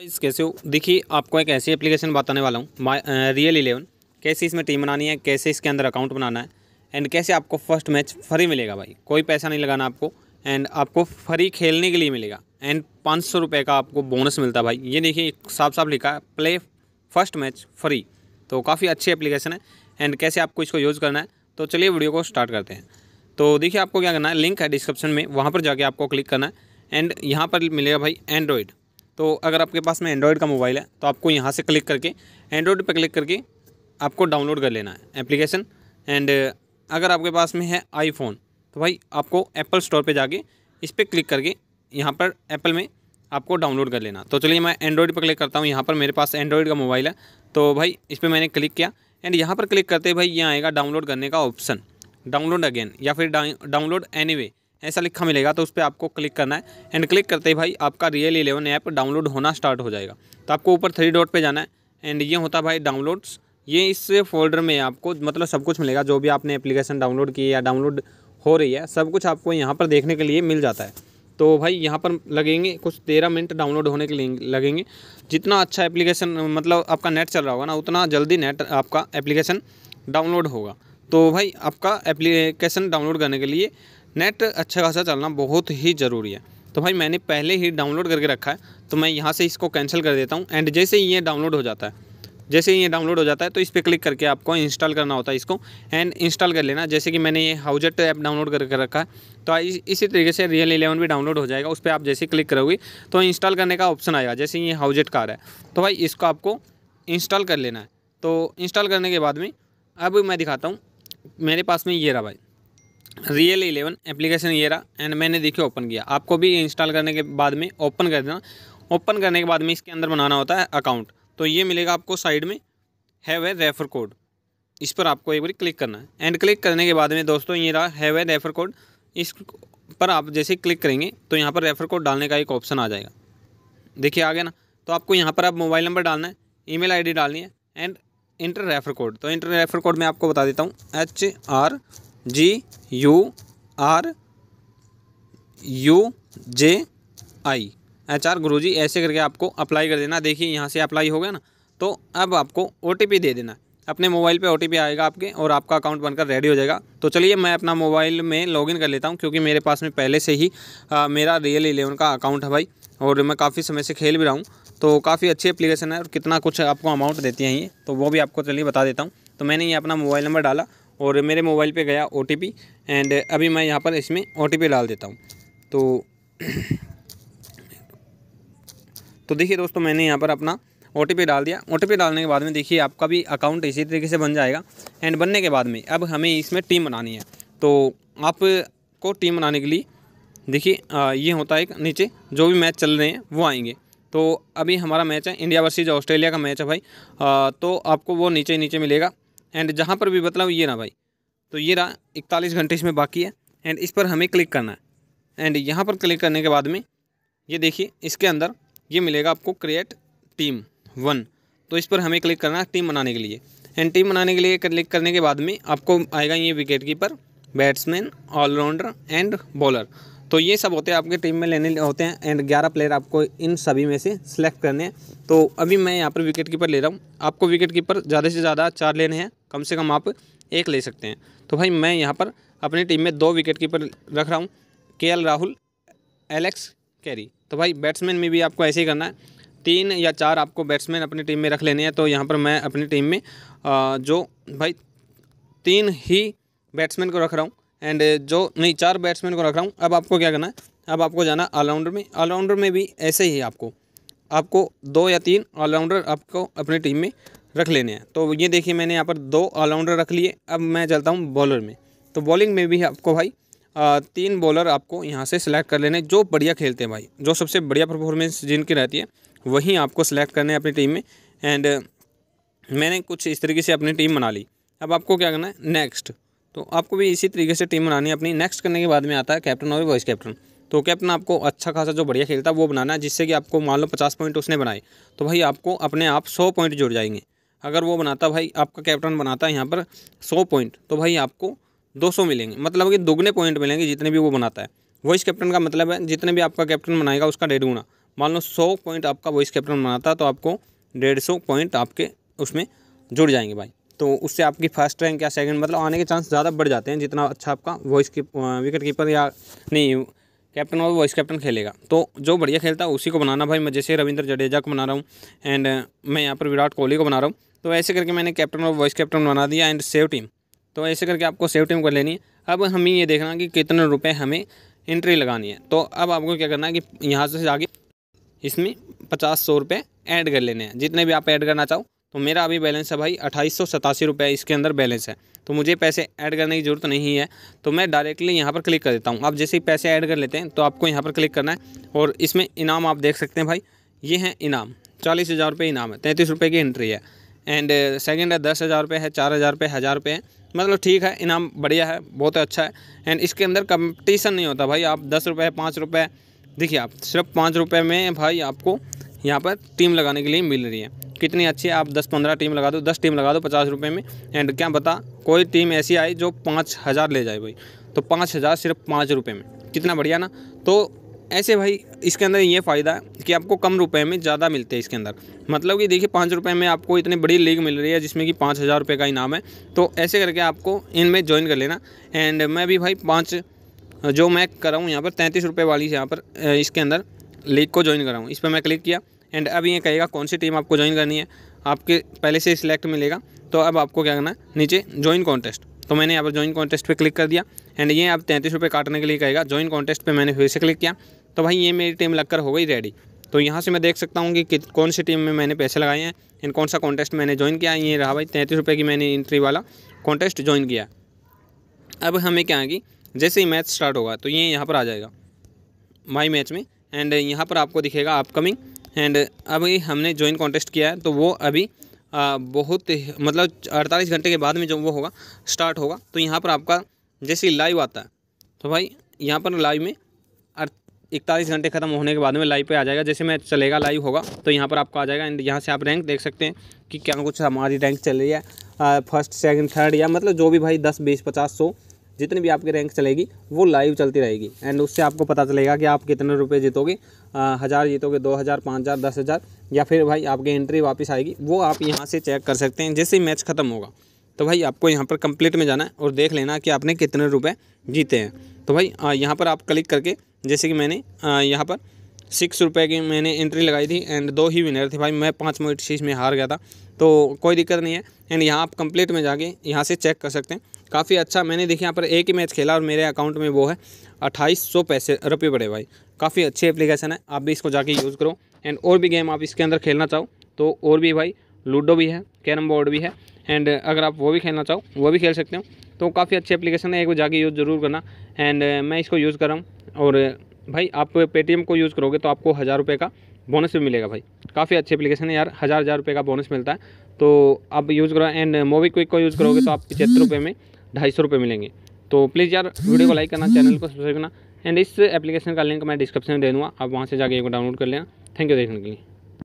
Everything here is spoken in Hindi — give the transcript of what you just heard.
इस कैसे हो देखिए आपको एक ऐसी एप्लीकेशन बताने वाला हूँ माई रियल इलेवन कैसे इसमें टीम बनानी है कैसे इसके अंदर अकाउंट बनाना है एंड कैसे आपको फर्स्ट मैच फ्री मिलेगा भाई कोई पैसा नहीं लगाना आपको एंड आपको फ्री खेलने के लिए मिलेगा एंड पाँच सौ रुपये का आपको बोनस मिलता है भाई ये देखिए साफ साफ लिखा है प्ले फर्स्ट मैच फ्री तो काफ़ी अच्छी एप्लीकेशन है एंड कैसे आपको इसको यूज़ करना है तो चलिए वीडियो को स्टार्ट करते हैं तो देखिए आपको क्या करना है लिंक है डिस्क्रिप्शन में वहाँ पर जाके आपको क्लिक करना है एंड यहाँ पर मिलेगा भाई एंड्रॉयड तो अगर आपके पास में एंड्रॉयड का मोबाइल है तो आपको यहाँ से क्लिक करके एंड्रॉयड पर क्लिक करके आपको डाउनलोड कर लेना है एप्लीकेशन एंड अगर आपके पास में है आईफोन तो भाई आपको एप्पल स्टोर पे जाके इस पर क्लिक करके यहाँ पर एप्पल में आपको डाउनलोड कर लेना तो चलिए मैं एंड्रॉयड पर क्लिक करता हूँ यहाँ पर मेरे पास एंड्रॉयड का मोबाइल है तो भाई इस पर मैंने क्लिक किया एंड यहाँ पर क्लिक करते भाई ये आएगा डाउनलोड करने का ऑप्शन डाउनलोड अगेन या फिर डाउनलोड एनी anyway. ऐसा लिखा मिलेगा तो उस पर आपको क्लिक करना है एंड क्लिक करते ही भाई आपका रियल इलेवन ऐप डाउनलोड होना स्टार्ट हो जाएगा तो आपको ऊपर थ्री डॉट पे जाना है एंड ये होता है भाई डाउनलोड्स ये इस फोल्डर में आपको मतलब सब कुछ मिलेगा जो भी आपने एप्लीकेशन डाउनलोड की या डाउनलोड हो रही है सब कुछ आपको यहाँ पर देखने के लिए मिल जाता है तो भाई यहाँ पर लगेंगे कुछ तेरह मिनट डाउनलोड होने के लिए लगेंगे जितना अच्छा एप्लीकेशन मतलब आपका नेट चल रहा होगा ना उतना जल्दी नेट आपका एप्लीकेशन डाउनलोड होगा तो भाई आपका एप्लीकेशन डाउनलोड करने के लिए नेट अच्छा खासा चलना बहुत ही ज़रूरी है तो भाई मैंने पहले ही डाउनलोड करके रखा है तो मैं यहाँ से इसको कैंसिल कर देता हूँ एंड जैसे ही ये डाउनलोड हो जाता है जैसे ही ये डाउनलोड हो जाता है तो इस पर क्लिक करके आपको इंस्टॉल करना होता है इसको एंड इंस्टॉल कर लेना जैसे कि मैंने ये हाउजेट ऐप डाउनलोड करके रखा है तो इसी तरीके से रियल इलेवन भी डाउनलोड हो जाएगा उस पर आप जैसे क्लिक करोगे तो इंस्टॉल करने का ऑप्शन आएगा जैसे ये हाउजेट कार है तो भाई इसको आपको इंस्टॉल कर लेना है तो इंस्टॉल करने के बाद में अब मैं दिखाता हूँ मेरे पास में ये रहा भाई रियल इलेवन एप्लीकेशन ये रहा एंड मैंने देखिए ओपन किया आपको भी इंस्टॉल करने के बाद में ओपन कर देना ओपन करने के बाद में इसके अंदर बनाना होता है अकाउंट तो ये मिलेगा आपको साइड में हैव ए रेफर कोड इस पर आपको एक बार क्लिक करना है एंड क्लिक करने के बाद में दोस्तों ये रहा हैव ए रेफर कोड इस पर आप जैसे क्लिक करेंगे तो यहाँ पर रेफर कोड डालने का एक ऑप्शन आ जाएगा देखिए आ गया ना तो आपको यहाँ पर आप मोबाइल नंबर डालना है ई मेल डालनी है एंड इंटर रेफर कोड तो इंटर रेफर कोड मैं आपको बता देता हूँ H R G U R U J I H R गुरु जी ऐसे करके आपको अप्लाई कर देना देखिए यहाँ से अप्लाई हो गया ना तो अब आपको ओ दे देना अपने मोबाइल पे ओ आएगा आपके और आपका अकाउंट बनकर रेडी हो जाएगा तो चलिए मैं अपना मोबाइल में लॉगिन कर लेता हूँ क्योंकि मेरे पास में पहले से ही आ, मेरा रियल इलेवन का अकाउंट है भाई और मैं काफ़ी समय से खेल भी रहा हूँ तो काफ़ी अच्छी एप्लीकेशन है और कितना कुछ आपको अमाउंट देती है ये तो वो भी आपको चलिए बता देता हूँ तो मैंने ये अपना मोबाइल नंबर डाला और मेरे मोबाइल पे गया ओ एंड अभी मैं यहाँ पर इसमें ओ डाल देता हूँ तो तो देखिए दोस्तों मैंने यहाँ पर अपना ओ डाल दिया ओ डालने के बाद में देखिए आपका भी अकाउंट इसी तरीके से बन जाएगा एंड बनने के बाद में अब हमें इसमें टीम बनानी है तो आपको टीम बनाने के लिए देखिए ये होता है नीचे जो भी मैच चल रहे हैं वो आएंगे तो अभी हमारा मैच है इंडिया वर्सेज ऑस्ट्रेलिया का मैच है भाई आ, तो आपको वो नीचे नीचे मिलेगा एंड जहाँ पर भी बतलाऊँ ये ना भाई तो ये रहा इकतालीस घंटे इसमें बाकी है एंड इस पर हमें क्लिक करना है एंड यहाँ पर क्लिक करने के बाद में ये देखिए इसके अंदर ये मिलेगा आपको क्रिएट टीम वन तो इस पर हमें क्लिक करना है टीम बनाने के लिए एंड टीम बनाने के लिए क्लिक करने के बाद में आपको आएगा ये wicket keeper batsman allrounder and bowler तो ये सब होते हैं आपके टीम में लेने होते हैं एंड ग्यारह प्लेयर आपको इन सभी में से सिलेक्ट करने हैं तो अभी मैं यहाँ पर विकेट कीपर ले रहा हूँ आपको विकेट कीपर ज़्यादा से ज़्यादा चार लेने हैं कम से कम आप एक ले सकते हैं तो भाई मैं यहाँ पर अपनी टीम में दो विकेट कीपर रख रहा हूँ के राहुल एलेक्स कैरी तो भाई बैट्समैन में भी आपको ऐसे ही करना है तीन या चार आपको बैट्समैन अपनी टीम में रख लेने हैं तो यहाँ पर मैं अपनी टीम में जो भाई तीन ही बैट्समैन को रख रहा हूँ एंड uh, जो नहीं चार बैट्समैन को रख रहा हूँ अब आपको क्या करना है अब आपको जाना ऑलराउंडर में ऑलराउंडर में भी ऐसे ही आपको आपको दो या तीन ऑलराउंडर आपको अपनी टीम में रख लेने हैं तो ये देखिए मैंने यहाँ पर दो ऑलराउंडर रख लिए अब मैं चलता हूँ बॉलर में तो बॉलिंग में भी आपको भाई तीन बॉलर आपको यहाँ से सिलेक्ट कर लेने जो बढ़िया खेलते हैं भाई जो सबसे बढ़िया परफॉर्मेंस जिनकी रहती है वहीं आपको सिलेक्ट करने अपनी टीम में एंड मैंने कुछ इस तरीके से अपनी टीम बना ली अब आपको क्या करना है नेक्स्ट तो आपको भी इसी तरीके से टीम बनानी है अपनी नेक्स्ट करने के बाद में आता है कैप्टन और वाइस कैप्टन तो कैप्टन आपको अच्छा खासा जो बढ़िया खेलता है वो बनाना है जिससे कि आपको मान लो पचास पॉइंट उसने बनाए तो भाई आपको अपने आप सौ पॉइंट जुड़ जाएंगे अगर वो बनाता भाई आपका कैप्टन बनाता है यहाँ पर सौ पॉइंट तो भाई आपको दो सौ मिलेंगे मतलब कि दोगुने पॉइंट मिलेंगे जितने भी वो बनाता है वॉइस कैप्टन का मतलब है जितने भी आपका कैप्टन बनाएगा उसका डेढ़ गुना मान लो सौ पॉइंट आपका वॉइस कैप्टन बनाता है तो आपको डेढ़ सौ पॉइंट आपके उसमें जुड़ जाएंगे भाई तो उससे आपकी फर्स्ट रैंक या सेकंड मतलब आने के चांस ज़्यादा बढ़ जाते हैं जितना अच्छा आपका वॉइस की विकेट कीपर या नहीं कैप्टन और वाइस कैप्टन खेलेगा तो जो बढ़िया खेलता है उसी को बनाना भाई मैं जैसे रविंद्र जडेजा को बना रहा हूँ एंड मैं यहाँ पर विराट कोहली को बना रहा हूँ तो ऐसे करके मैंने कैप्टन और वाइस कैप्टन बना दिया एंड सेव टीम तो ऐसे करके आपको सेव टीम कर लेनी है अब हमें ये देखना कि कितने रुपये हमें एंट्री लगानी है तो अब आपको क्या करना है कि यहाँ से आगे इसमें पचास सौ रुपये ऐड कर लेने हैं जितने भी आप ऐड करना चाहो तो मेरा अभी बैलेंस है भाई अट्ठाईस सौ सतासी रुपये इसके अंदर बैलेंस है तो मुझे पैसे ऐड करने की ज़रूरत नहीं है तो मैं डायरेक्टली यहाँ पर क्लिक कर देता हूँ आप जैसे ही पैसे ऐड कर लेते हैं तो आपको यहाँ पर क्लिक करना है और इसमें इनाम आप देख सकते हैं भाई ये हैं इनाम चालीस हज़ार रुपये इनाम है तैंतीस रुपये की एंट्री है एंड सेकेंड uh, है दस हज़ार रुपये है चार हज़ार रुपये हज़ार रुपये है मतलब ठीक है इनाम बढ़िया है बहुत अच्छा है एंड इसके अंदर कंपटीशन नहीं होता भाई आप दस रुपये पाँच रुपये देखिए आप सिर्फ पाँच रुपये में भाई आपको यहाँ पर टीम लगाने के लिए मिल रही है कितनी अच्छी आप दस पंद्रह टीम लगा दो दस टीम लगा दो पचास रुपये में एंड क्या बता कोई टीम ऐसी आई जो पाँच हज़ार ले जाए भाई तो पाँच हज़ार सिर्फ पाँच रुपये में कितना बढ़िया ना तो ऐसे भाई इसके अंदर ये फ़ायदा है कि आपको कम रुपए में ज़्यादा मिलते हैं इसके अंदर मतलब कि देखिए पाँच रुपये में आपको इतनी बड़ी लीग मिल रही है जिसमें कि पाँच हज़ार रुपये का इनाम है तो ऐसे करके आपको इनमें ज्वाइन कर लेना एंड मैं भी भाई पाँच जो मैं कराऊँ यहाँ पर तैंतीस रुपये वाली यहाँ पर इसके अंदर लीग को ज्वाइन कराऊँ इस पर मैं क्लिक किया एंड अब ये कहेगा कौन सी टीम आपको ज्वाइन करनी है आपके पहले से सिलेक्ट मिलेगा तो अब आपको क्या करना है नीचे ज्वाइन कॉन्टेस्ट तो मैंने यहाँ पर ज्वाइन कॉन्टेस्ट पे क्लिक कर दिया एंड ये अब तैंतीस रुपये काटने के लिए कहेगा ज्वाइन कॉन्टेस्ट पे मैंने फिर से क्लिक किया तो भाई ये मेरी टीम लगकर हो गई रेडी तो यहाँ से मैं देख सकता हूँ कि, कौन सी टीम में मैंने पैसे लगाए हैं एंड कौन सा कॉन्टेस्ट मैंने ज्वाइन किया ये रहा भाई तैंतीस रुपये की मैंने इंट्री वाला कॉन्टेस्ट ज्वाइन किया अब हमें क्या आएगी जैसे ही मैच स्टार्ट होगा तो ये यहाँ पर आ जाएगा माई मैच में एंड यहाँ पर आपको दिखेगा अपकमिंग एंड uh, अभी हमने ज्वाइन कॉन्टेस्ट किया है तो वो अभी आ, uh, बहुत मतलब अड़तालीस घंटे के बाद में जो वो होगा स्टार्ट होगा तो यहाँ पर आपका जैसे लाइव आता है तो भाई यहाँ पर लाइव में इकतालीस घंटे खत्म होने के बाद में लाइव पे आ जाएगा जैसे मैं चलेगा लाइव होगा तो यहाँ पर आपको आ जाएगा एंड यहाँ से आप रैंक देख सकते हैं कि क्या कुछ हमारी रैंक चल रही है फर्स्ट सेकंड थर्ड या मतलब जो भी भाई दस बीस पचास सौ जितनी भी आपकी रैंक चलेगी वो लाइव चलती रहेगी एंड उससे आपको पता चलेगा कि आप कितने रुपये जीतोगे हज़ार जीतोगे दो हज़ार पाँच हज़ार दस हज़ार या फिर भाई आपकी एंट्री वापस आएगी वो आप यहाँ से चेक कर सकते हैं जैसे ही मैच ख़त्म होगा तो भाई आपको यहाँ पर कंप्लीट में जाना है और देख लेना कि आपने कितने रुपये जीते हैं तो भाई यहाँ पर आप क्लिक करके जैसे कि मैंने यहाँ पर सिक्स रुपये की मैंने एंट्री लगाई थी एंड दो ही विनर थे भाई मैं पाँच मिनट शीश में हार गया था तो कोई दिक्कत नहीं है एंड यहाँ आप कंप्लीट में जाके यहाँ से चेक कर सकते हैं काफ़ी अच्छा मैंने देखिए यहाँ पर एक ही मैच खेला और मेरे अकाउंट में वो है अट्ठाईस सौ पैसे रुपये पड़े भाई काफ़ी अच्छी एप्लीकेशन है आप भी इसको जाके यूज़ करो एंड और भी गेम आप इसके अंदर खेलना चाहो तो और भी भाई लूडो भी है कैरम बोर्ड भी है एंड अगर आप वो भी खेलना चाहो वो भी खेल सकते हो तो काफ़ी अच्छी एप्लीकेशन है एक बार जाके यूज़ ज़रूर करना एंड मैं इसको यूज़ कर रहा हूँ और भाई आप पेटीएम को यूज़ करोगे तो आपको हज़ार रुपये का बोनस भी मिलेगा भाई काफ़ी अच्छी एप्लीकेशन है यार हज़ार हज़ार रुपये का बोनस मिलता है तो आप यूज़ करो एंड मोबी क्विक को यूज़ करोगे तो आप पचहत्तर रुपये में ढाई सौ रुपये मिलेंगे तो प्लीज़ यार वीडियो को लाइक करना चैनल को सब्सक्राइब करना एंड इस एप्लीकेशन का लिंक मैं डिस्क्रिप्शन में दे दूँगा आप वहाँ से जाकर एक डाउनलोड कर लेना थैंक यू देखने के लिए